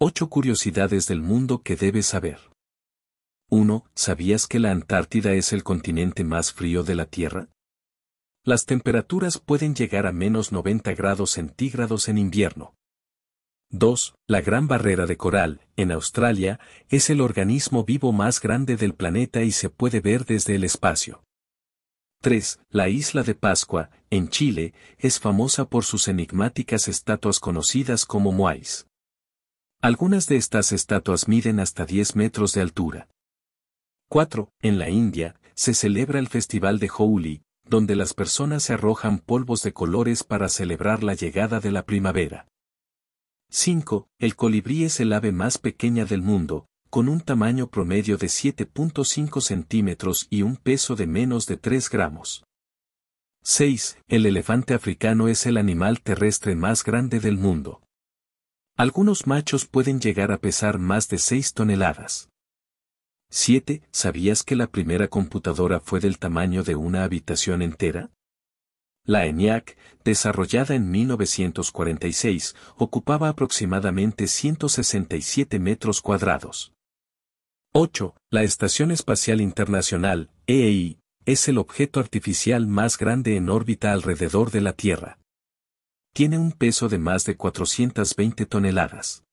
8 curiosidades del mundo que debes saber. 1. ¿Sabías que la Antártida es el continente más frío de la Tierra? Las temperaturas pueden llegar a menos 90 grados centígrados en invierno. 2. La Gran Barrera de Coral, en Australia, es el organismo vivo más grande del planeta y se puede ver desde el espacio. 3. La isla de Pascua, en Chile, es famosa por sus enigmáticas estatuas conocidas como Moais. Algunas de estas estatuas miden hasta 10 metros de altura. 4. En la India, se celebra el festival de Holi, donde las personas se arrojan polvos de colores para celebrar la llegada de la primavera. 5. El colibrí es el ave más pequeña del mundo, con un tamaño promedio de 7.5 centímetros y un peso de menos de 3 gramos. 6. El elefante africano es el animal terrestre más grande del mundo. Algunos machos pueden llegar a pesar más de 6 toneladas. 7. ¿Sabías que la primera computadora fue del tamaño de una habitación entera? La ENIAC, desarrollada en 1946, ocupaba aproximadamente 167 metros cuadrados. 8. La Estación Espacial Internacional, EEI, es el objeto artificial más grande en órbita alrededor de la Tierra tiene un peso de más de 420 toneladas.